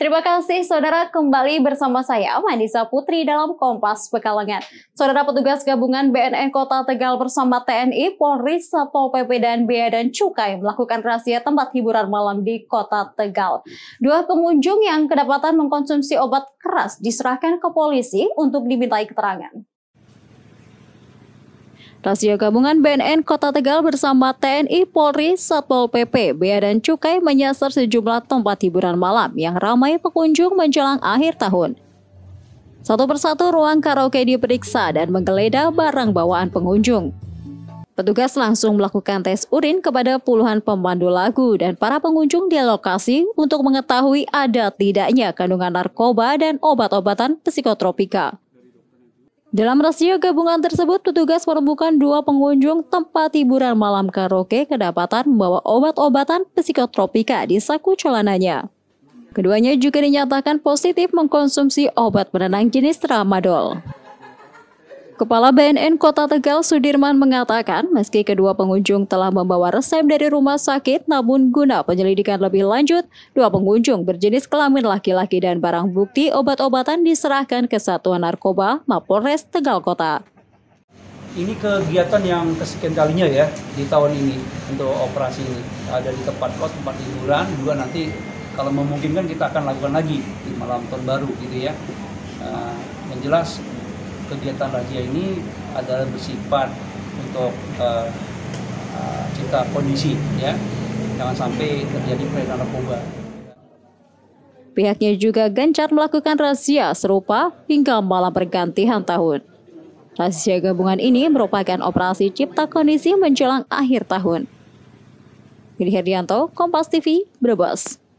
Terima kasih saudara kembali bersama saya Manisa Putri dalam Kompas Pekalongan. Saudara petugas gabungan BNN Kota Tegal bersama TNI, Polri, Satpol PP dan Bea dan Cukai melakukan razia tempat hiburan malam di Kota Tegal. Dua pengunjung yang kedapatan mengkonsumsi obat keras diserahkan ke polisi untuk dimintai keterangan. Rasio gabungan BNN Kota Tegal bersama TNI, Polri, Satpol PP, Bea dan Cukai menyasar sejumlah tempat hiburan malam yang ramai pengunjung menjelang akhir tahun. Satu persatu ruang karaoke diperiksa dan menggeledah barang bawaan pengunjung. Petugas langsung melakukan tes urin kepada puluhan pemandu lagu dan para pengunjung di lokasi untuk mengetahui ada tidaknya kandungan narkoba dan obat-obatan psikotropika. Dalam rasio gabungan tersebut, petugas menemukan dua pengunjung tempat hiburan malam karaoke kedapatan membawa obat-obatan psikotropika di saku celananya. Keduanya juga dinyatakan positif mengkonsumsi obat penenang jenis tramadol. Kepala BNN Kota Tegal Sudirman mengatakan, meski kedua pengunjung telah membawa resep dari rumah sakit, namun guna penyelidikan lebih lanjut, dua pengunjung berjenis kelamin laki-laki dan barang bukti obat-obatan diserahkan ke Satuan Narkoba Mapolres Tegal Kota. Ini kegiatan yang kesekian kalinya ya di tahun ini untuk operasi ini. Ada di tempat kos, tempat hiburan, juga nanti kalau memungkinkan kita akan lakukan lagi di malam tahun baru gitu ya. Uh, yang jelas kegiatan razia ini adalah bersifat untuk uh, uh, cipta kondisi ya jangan sampai terjadi peredaran narkoba. Pihaknya juga gencar melakukan razia serupa hingga malam pergantian tahun. Razia gabungan ini merupakan operasi cipta kondisi menjelang akhir tahun. Gede Herdianto, Kompas TV, Brebes.